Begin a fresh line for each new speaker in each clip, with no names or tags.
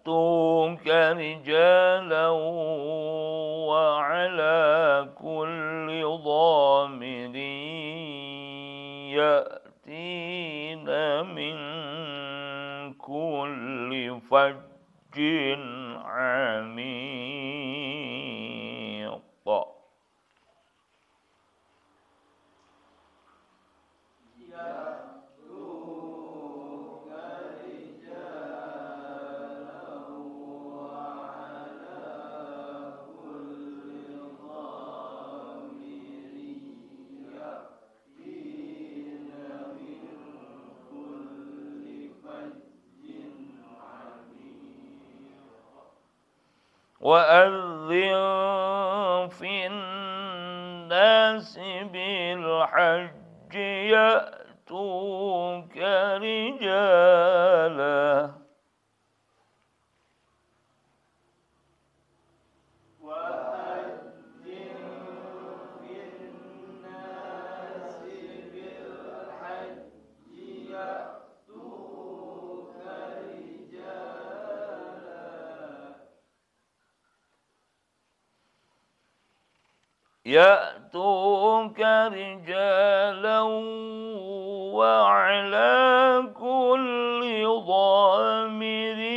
يأتوك رجالا وعلى كل ضامر يأتين من كل فج وأذن في الناس بالحج يأتوك رجالاً يأتوك رجالا وعلى كل ضامر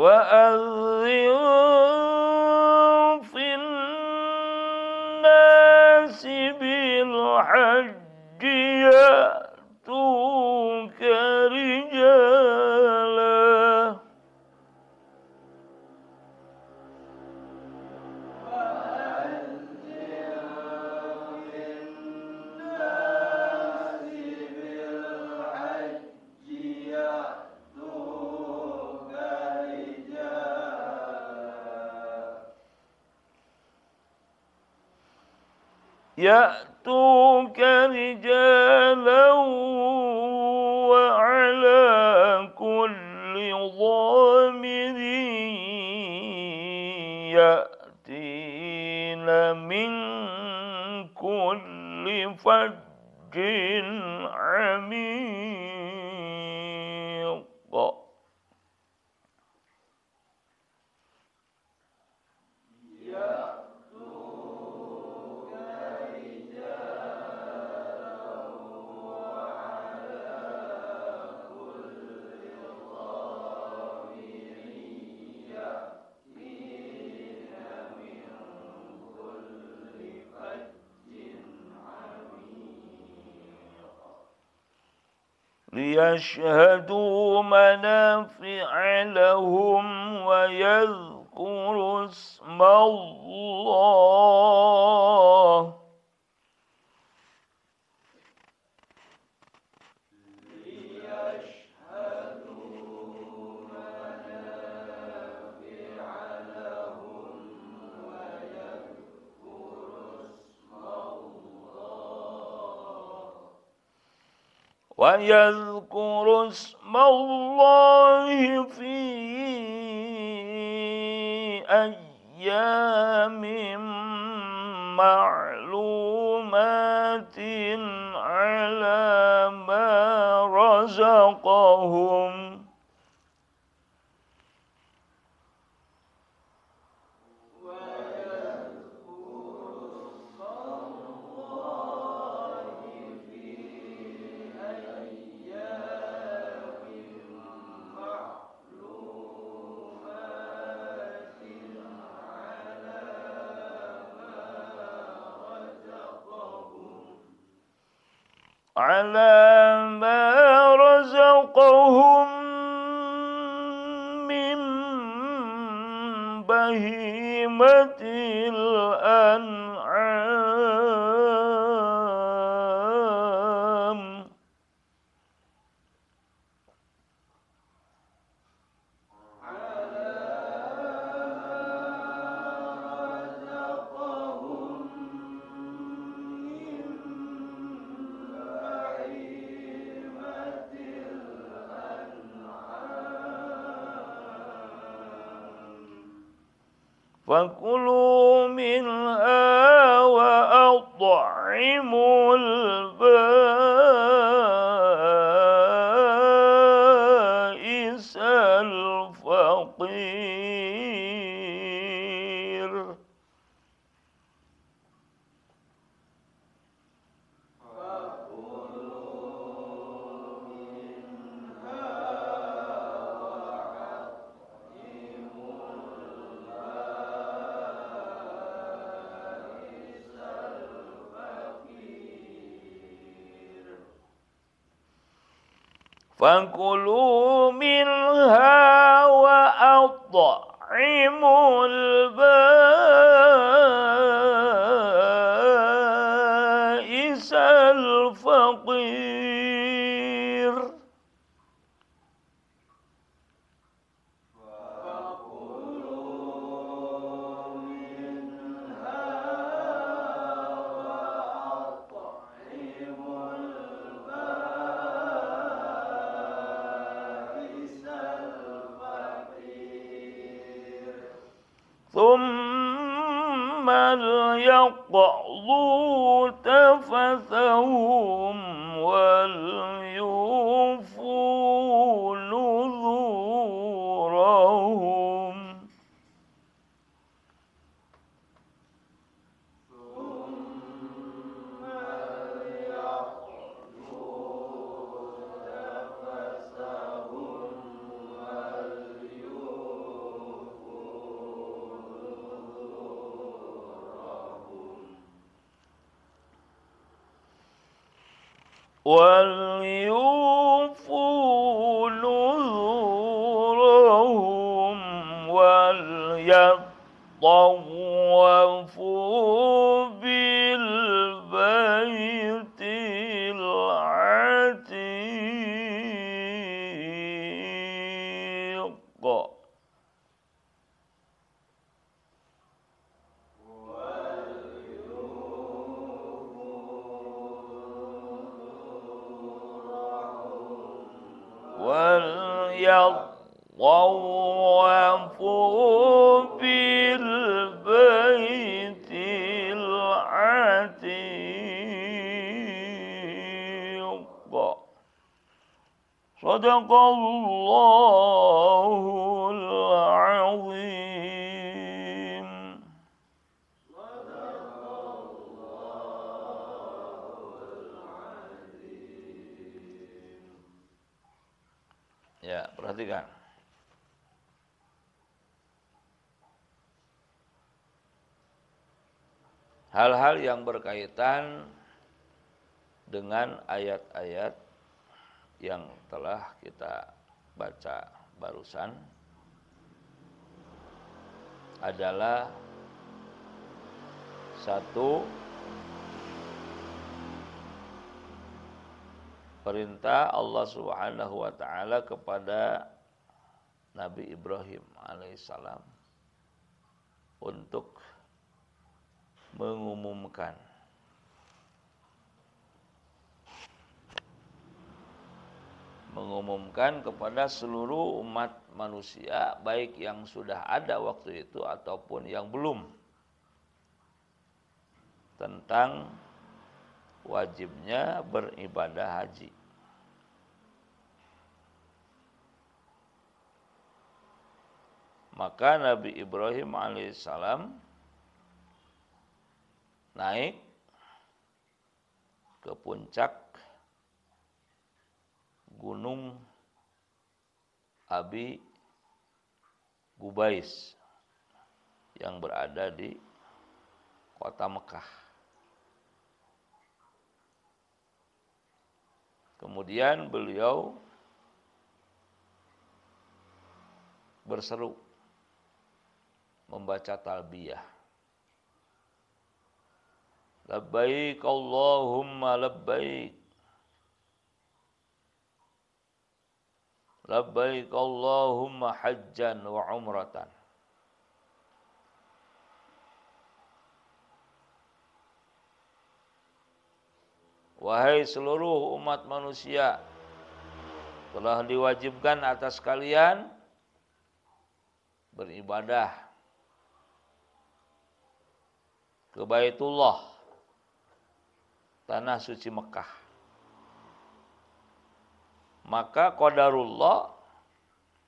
وأذن في الناس بالحج يأتوك رجالا وعلى كل ضامر يأتين من كل فج عميق ليشهدوا منافع لهم ويذكروا اسم الله ويذكر اسم الله في أيام معلومات على ما رزقهم على وكلوا منها فكلوا منها وأطعموا البائس 我有。
Ya, perhatikan. Hal-hal yang berkaitan dengan ayat-ayat yang telah kita baca barusan adalah satu perintah Allah Subhanahu wa taala kepada Nabi Ibrahim alaihissalam untuk mengumumkan mengumumkan kepada seluruh umat manusia baik yang sudah ada waktu itu ataupun yang belum tentang wajibnya beribadah haji Maka Nabi Ibrahim alaihissalam naik ke puncak Gunung Abi Gubais yang berada di kota Mekah. Kemudian beliau berseru membaca talbiyah. Labbaik Allahumma labbaik. Labbaik Allahumma hajjan wa umratan. Wahai seluruh umat manusia, telah diwajibkan atas kalian beribadah ke Baitullah tanah suci Mekah maka qadarullah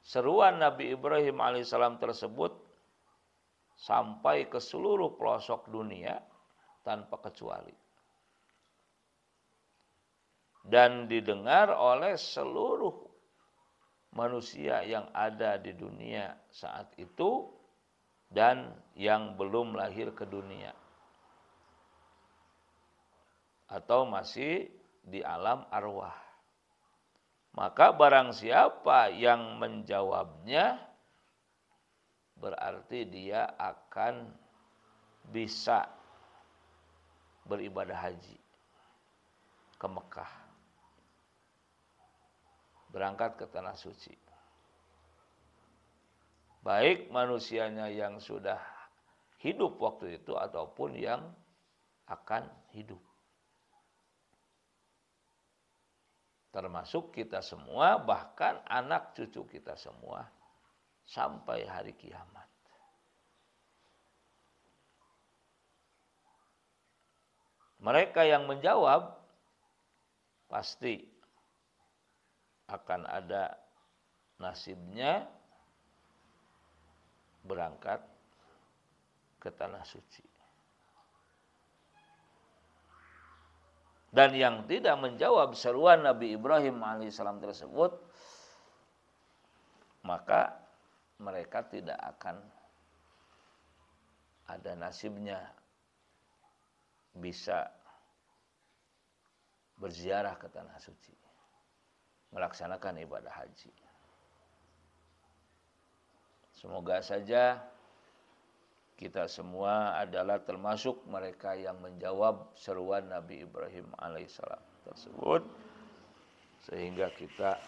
seruan Nabi Ibrahim alaihissalam tersebut sampai ke seluruh pelosok dunia tanpa kecuali dan didengar oleh seluruh manusia yang ada di dunia saat itu dan yang belum lahir ke dunia atau masih di alam arwah. Maka barang siapa yang menjawabnya berarti dia akan bisa beribadah haji ke Mekah. Berangkat ke tanah suci. Baik manusianya yang sudah hidup waktu itu ataupun yang akan hidup. termasuk kita semua, bahkan anak cucu kita semua, sampai hari kiamat. Mereka yang menjawab pasti akan ada nasibnya berangkat ke tanah suci. Dan yang tidak menjawab seruan Nabi Ibrahim alaihissalam tersebut, maka mereka tidak akan ada nasibnya bisa berziarah ke tanah suci, melaksanakan ibadah haji. Semoga saja kita semua adalah termasuk mereka yang menjawab seruan Nabi Ibrahim alaihissalam tersebut sehingga kita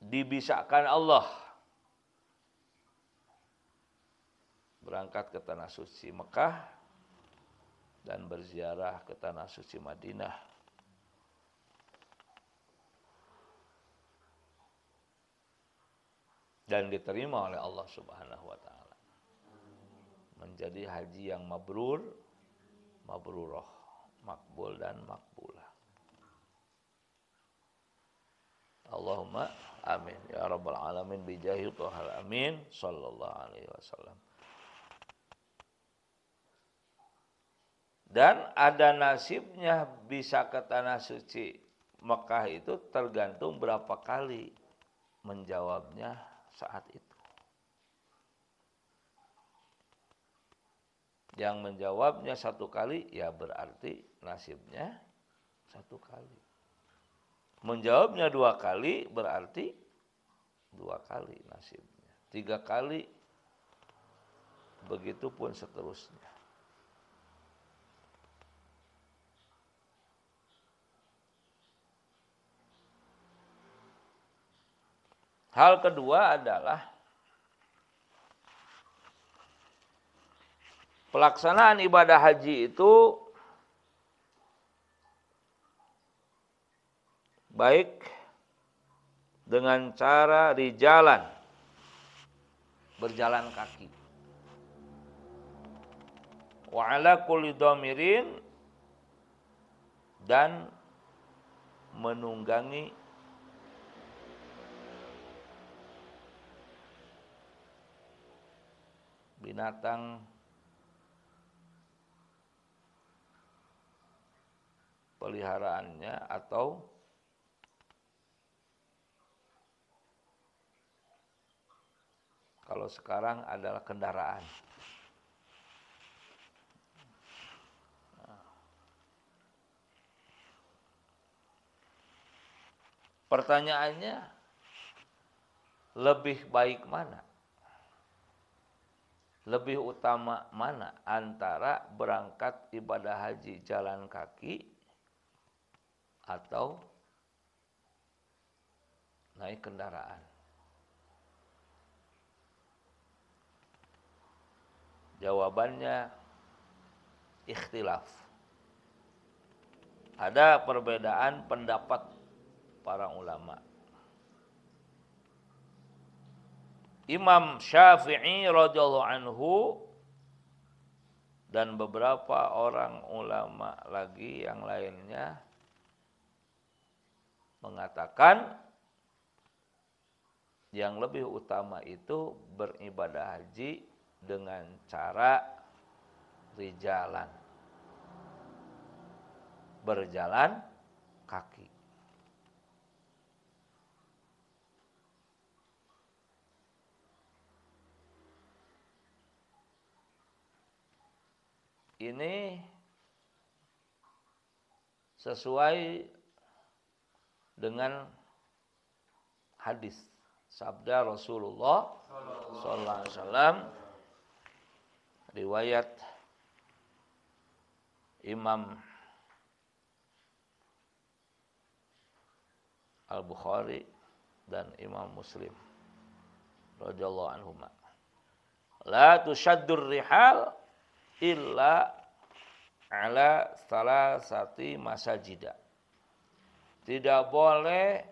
dibisakkan Allah berangkat ke tanah suci Mekah dan berziarah ke tanah suci Madinah dan diterima oleh Allah Subhanahu wa taala. Menjadi haji yang mabrur, roh, makbul dan makbulah. Allahumma amin ya rabbal alamin bijahi tohal amin sallallahu alaihi wasallam. Dan ada nasibnya bisa ke tanah suci Mekah itu tergantung berapa kali menjawabnya saat itu. Yang menjawabnya satu kali, ya berarti nasibnya satu kali. Menjawabnya dua kali, berarti dua kali nasibnya. Tiga kali, begitu pun seterusnya. Hal kedua adalah pelaksanaan ibadah haji itu baik dengan cara di jalan berjalan kaki Wa'ala kulidomirin dan menunggangi binatang peliharaannya atau kalau sekarang adalah kendaraan. Pertanyaannya, lebih baik mana? lebih utama mana antara berangkat ibadah haji jalan kaki atau naik kendaraan. Jawabannya ikhtilaf. Ada perbedaan pendapat para ulama. Imam Syafi'i radhiyallahu anhu dan beberapa orang ulama lagi yang lainnya mengatakan yang lebih utama itu beribadah haji dengan cara rijalan berjalan kaki ini sesuai dengan hadis sabda Rasulullah sallallahu alaihi wasallam riwayat Imam Al-Bukhari dan Imam Muslim radhiyallahu anhuma la tushaddur rihal illa ala salah sati masajida. Tidak boleh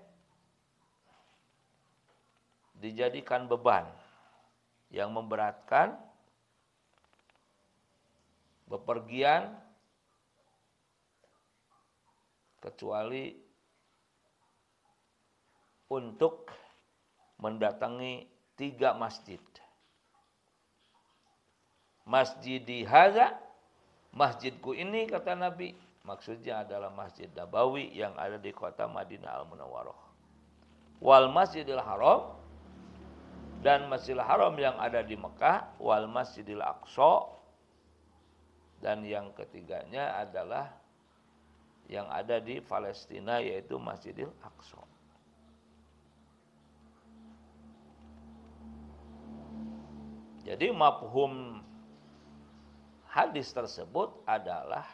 dijadikan beban yang memberatkan bepergian kecuali untuk mendatangi tiga masjid. Masjid di haza masjidku ini kata Nabi maksudnya adalah Masjid Nabawi yang ada di kota Madinah Al Munawwaroh. Wal Masjidil Haram dan Masjidil Haram yang ada di Mekah, wal Masjidil Aqsa dan yang ketiganya adalah yang ada di Palestina yaitu Masjidil Aqsa. Jadi mafhum hadis tersebut adalah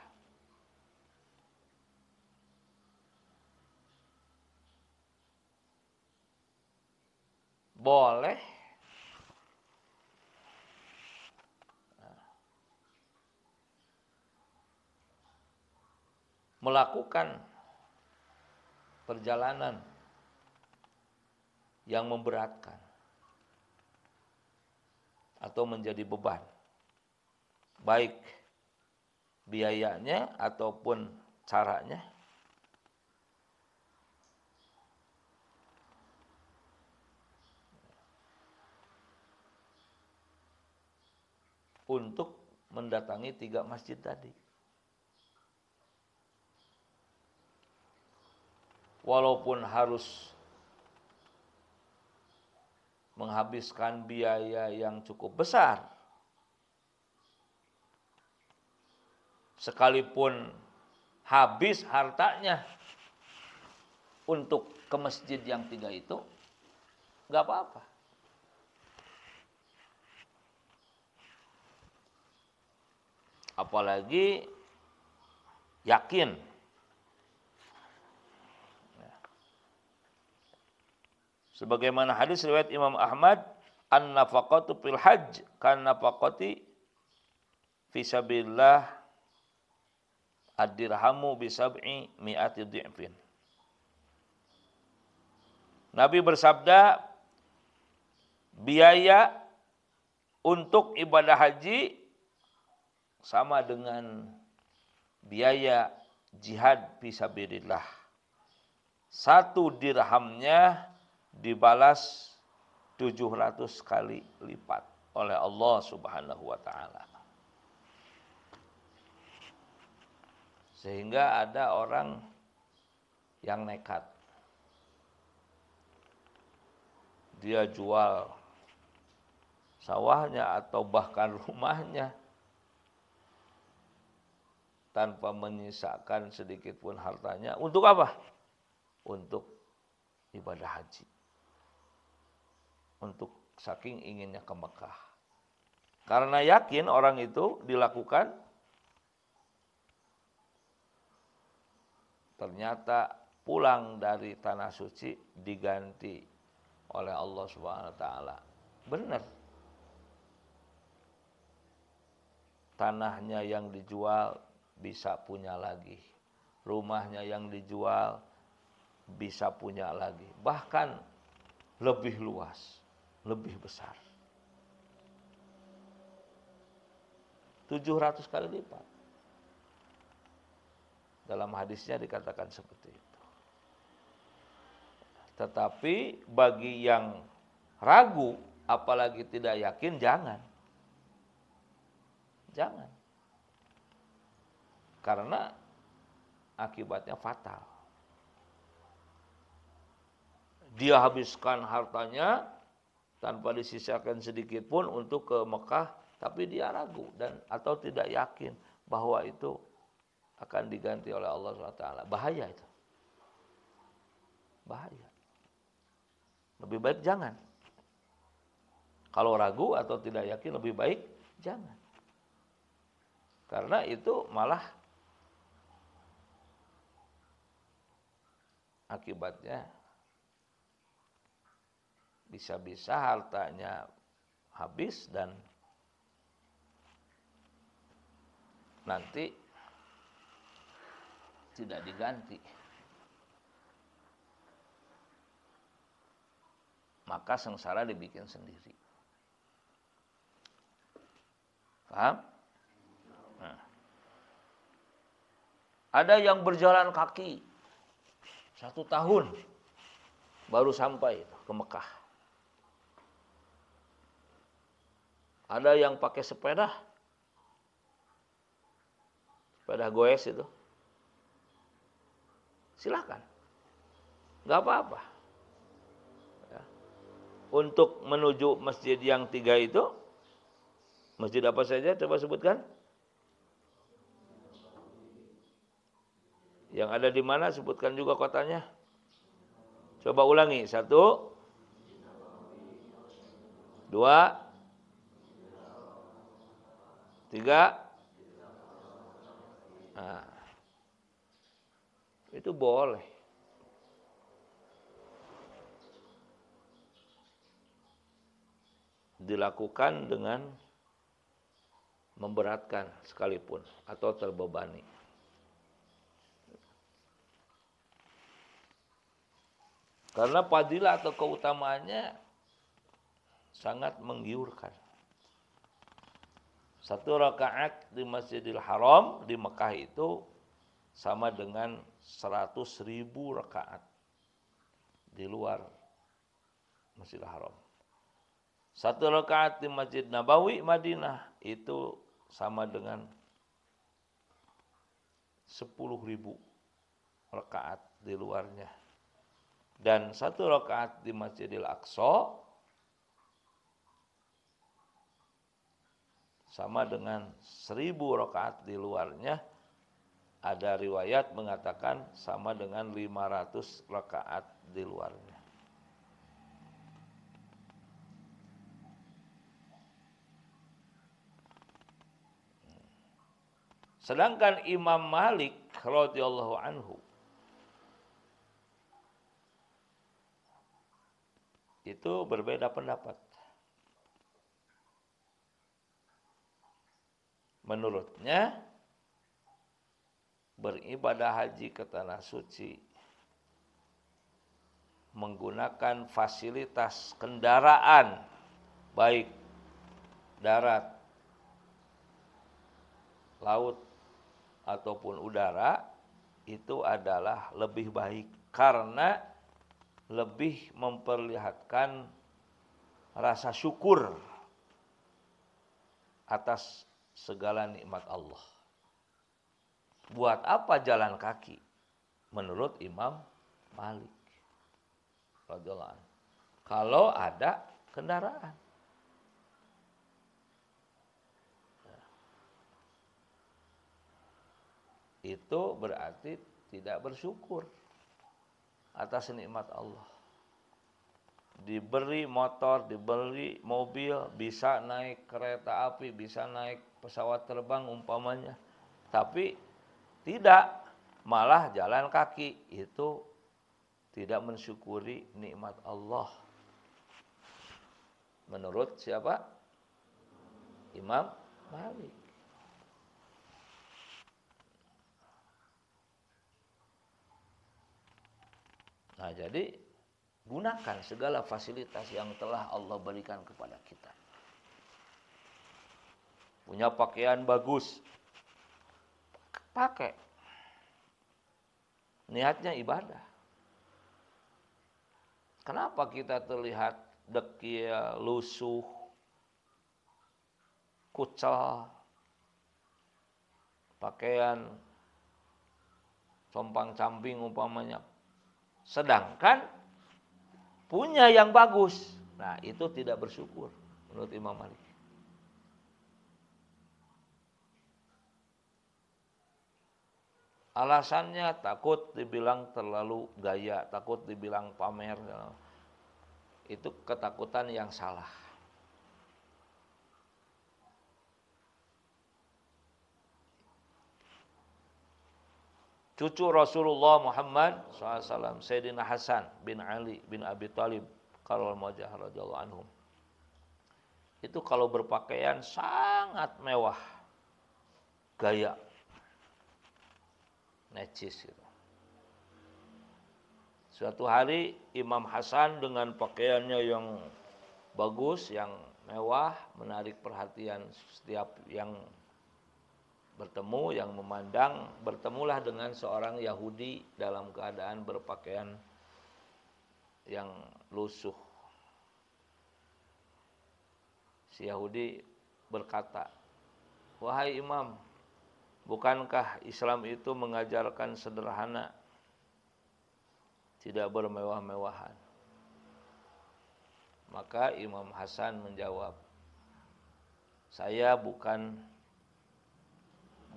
boleh melakukan perjalanan yang memberatkan atau menjadi beban baik biayanya ataupun caranya untuk mendatangi tiga masjid tadi. Walaupun harus menghabiskan biaya yang cukup besar sekalipun habis hartanya untuk ke masjid yang tiga itu nggak apa-apa. Apalagi yakin sebagaimana hadis riwayat Imam Ahmad an nafaqatu fil hajj kan nafaqati fi sabilillah ad-dirhamu bi sab'i mi'ati Nabi bersabda, biaya untuk ibadah haji sama dengan biaya jihad fisabilillah. Satu dirhamnya dibalas 700 kali lipat oleh Allah Subhanahu wa taala. Sehingga ada orang yang nekat. Dia jual sawahnya atau bahkan rumahnya tanpa menyisakan sedikit pun hartanya. Untuk apa? Untuk ibadah haji. Untuk saking inginnya ke Mekah. Karena yakin orang itu dilakukan ternyata pulang dari tanah suci diganti oleh Allah Subhanahu wa taala. Benar. Tanahnya yang dijual bisa punya lagi. Rumahnya yang dijual bisa punya lagi. Bahkan lebih luas, lebih besar. 700 kali lipat. Dalam hadisnya dikatakan seperti itu. Tetapi bagi yang ragu, apalagi tidak yakin, jangan. Jangan. Karena akibatnya fatal. Dia habiskan hartanya tanpa disisakan sedikit pun untuk ke Mekah, tapi dia ragu dan atau tidak yakin bahwa itu akan diganti oleh Allah SWT. Bahaya itu. Bahaya. Lebih baik jangan. Kalau ragu atau tidak yakin lebih baik jangan. Karena itu malah akibatnya bisa-bisa hartanya habis dan nanti tidak diganti. Maka sengsara dibikin sendiri. Paham? Nah. Ada yang berjalan kaki satu tahun baru sampai ke Mekah. Ada yang pakai sepeda, sepeda goes itu silakan, Gak apa-apa. Ya. Untuk menuju masjid yang tiga itu, masjid apa saja coba sebutkan? Yang ada di mana sebutkan juga kotanya. Coba ulangi. Satu. Dua. Tiga. Nah itu boleh. Dilakukan dengan memberatkan sekalipun atau terbebani. Karena padilah atau keutamaannya sangat menggiurkan. Satu rakaat di Masjidil Haram di Mekah itu sama dengan seratus ribu rakaat di luar Masjid Haram. Satu rakaat di Masjid Nabawi Madinah itu sama dengan sepuluh ribu rakaat di luarnya. Dan satu rakaat di Masjidil Aqsa sama dengan seribu rakaat di luarnya ada riwayat mengatakan sama dengan 500 rakaat di luarnya. Sedangkan Imam Malik radhiyallahu anhu itu berbeda pendapat. Menurutnya beribadah haji ke tanah suci menggunakan fasilitas kendaraan baik darat, laut ataupun udara itu adalah lebih baik karena lebih memperlihatkan rasa syukur atas segala nikmat Allah. Buat apa jalan kaki? Menurut Imam Malik. Kalau ada kendaraan. Itu berarti tidak bersyukur atas nikmat Allah. Diberi motor, diberi mobil, bisa naik kereta api, bisa naik pesawat terbang umpamanya. Tapi tidak, malah jalan kaki itu tidak mensyukuri nikmat Allah. Menurut siapa? Imam Malik. Nah, jadi gunakan segala fasilitas yang telah Allah berikan kepada kita. Punya pakaian bagus, pakai. Niatnya ibadah. Kenapa kita terlihat dekil, lusuh, kucel, pakaian sompang camping umpamanya. Sedangkan punya yang bagus. Nah, itu tidak bersyukur menurut Imam Malik. Alasannya takut dibilang terlalu gaya, takut dibilang pamer. Itu ketakutan yang salah. Cucu Rasulullah Muhammad SAW, Sayyidina Hasan bin Ali bin Abi Talib, Karol majah radhiyallahu anhum. Itu kalau berpakaian sangat mewah, gaya, najis gitu. Suatu hari Imam Hasan dengan pakaiannya yang bagus, yang mewah, menarik perhatian setiap yang bertemu, yang memandang, bertemulah dengan seorang Yahudi dalam keadaan berpakaian yang lusuh. Si Yahudi berkata, "Wahai Imam, Bukankah Islam itu mengajarkan sederhana, tidak bermewah-mewahan? Maka Imam Hasan menjawab, "Saya bukan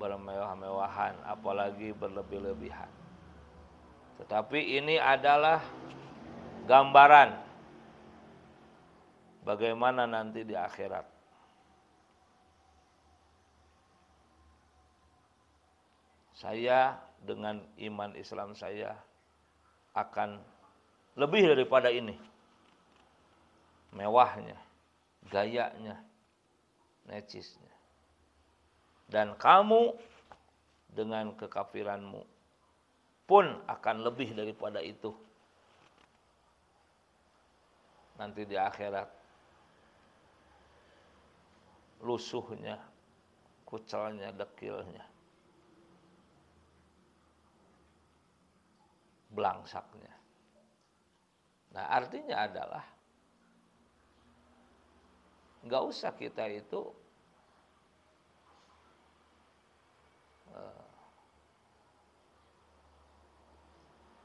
bermewah-mewahan, apalagi berlebih-lebihan. Tetapi ini adalah gambaran bagaimana nanti di akhirat." saya dengan iman Islam saya akan lebih daripada ini. Mewahnya, gayanya, necisnya. Dan kamu dengan kekafiranmu pun akan lebih daripada itu. Nanti di akhirat lusuhnya, kucalnya, dekilnya belangsaknya. Nah artinya adalah nggak usah kita itu eh,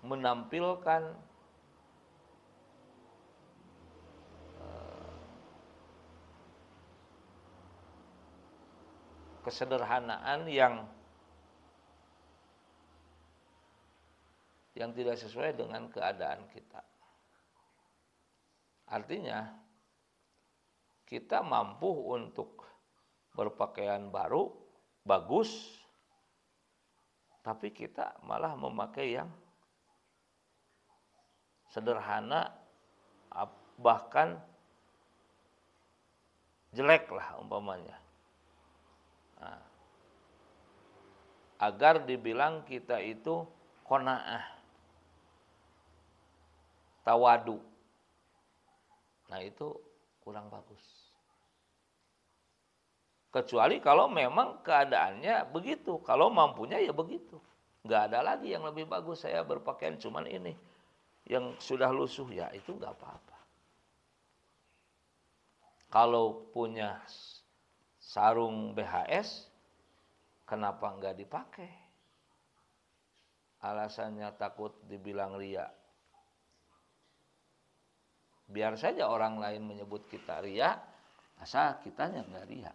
menampilkan eh, kesederhanaan yang yang tidak sesuai dengan keadaan kita. Artinya, kita mampu untuk berpakaian baru, bagus, tapi kita malah memakai yang sederhana, bahkan jelek lah umpamanya. Nah, agar dibilang kita itu kona'ah tawadu. Nah, itu kurang bagus. Kecuali kalau memang keadaannya begitu, kalau mampunya ya begitu. Nggak ada lagi yang lebih bagus saya berpakaian cuman ini. Yang sudah lusuh ya itu nggak apa-apa. Kalau punya sarung BHS, kenapa nggak dipakai? Alasannya takut dibilang ria Biar saja orang lain menyebut kita ria, asal yang nggak ria.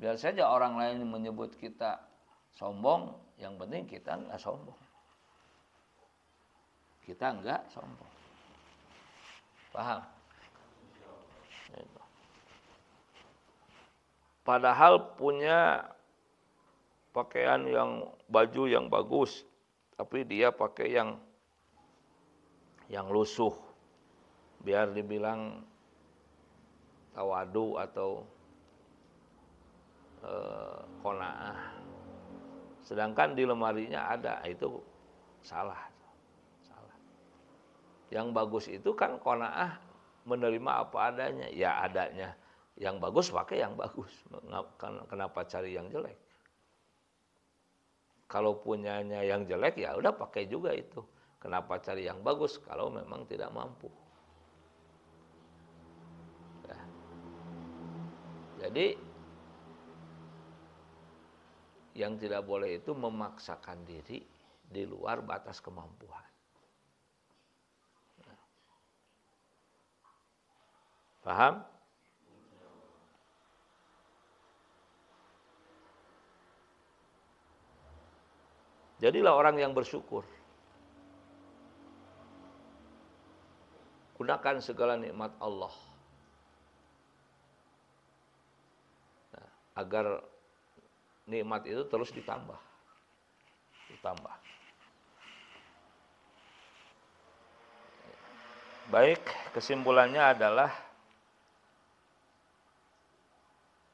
Biar saja orang lain menyebut kita sombong, yang penting kita nggak sombong. Kita nggak sombong. Paham? Padahal punya pakaian yang baju yang bagus, tapi dia pakai yang yang lusuh biar dibilang tawadu atau e, konaah. Sedangkan di lemarinya ada, itu salah. salah. Yang bagus itu kan konaah menerima apa adanya, ya adanya. Yang bagus pakai yang bagus, kan, kenapa cari yang jelek? Kalau punyanya yang jelek ya udah pakai juga itu. Kenapa cari yang bagus kalau memang tidak mampu? Jadi yang tidak boleh itu memaksakan diri di luar batas kemampuan. Paham? Jadilah orang yang bersyukur. Gunakan segala nikmat Allah. agar nikmat itu terus ditambah. Ditambah. Baik, kesimpulannya adalah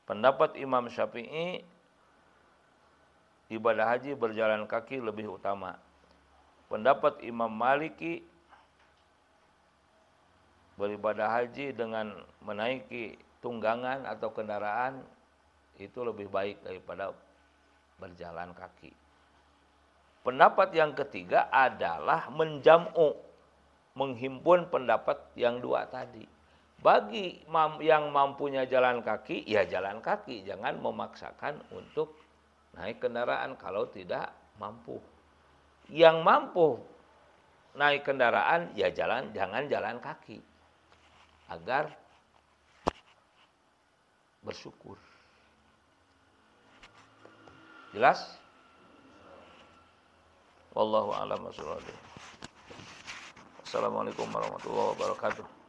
pendapat Imam Syafi'i ibadah haji berjalan kaki lebih utama. Pendapat Imam Maliki beribadah haji dengan menaiki tunggangan atau kendaraan itu lebih baik daripada berjalan kaki. Pendapat yang ketiga adalah menjamu, menghimpun pendapat yang dua tadi. Bagi yang mampunya jalan kaki, ya jalan kaki, jangan memaksakan untuk naik kendaraan kalau tidak mampu. Yang mampu naik kendaraan, ya jalan, jangan jalan kaki, agar bersyukur. Jelas? Wallahu a'lam Assalamualaikum warahmatullahi wabarakatuh.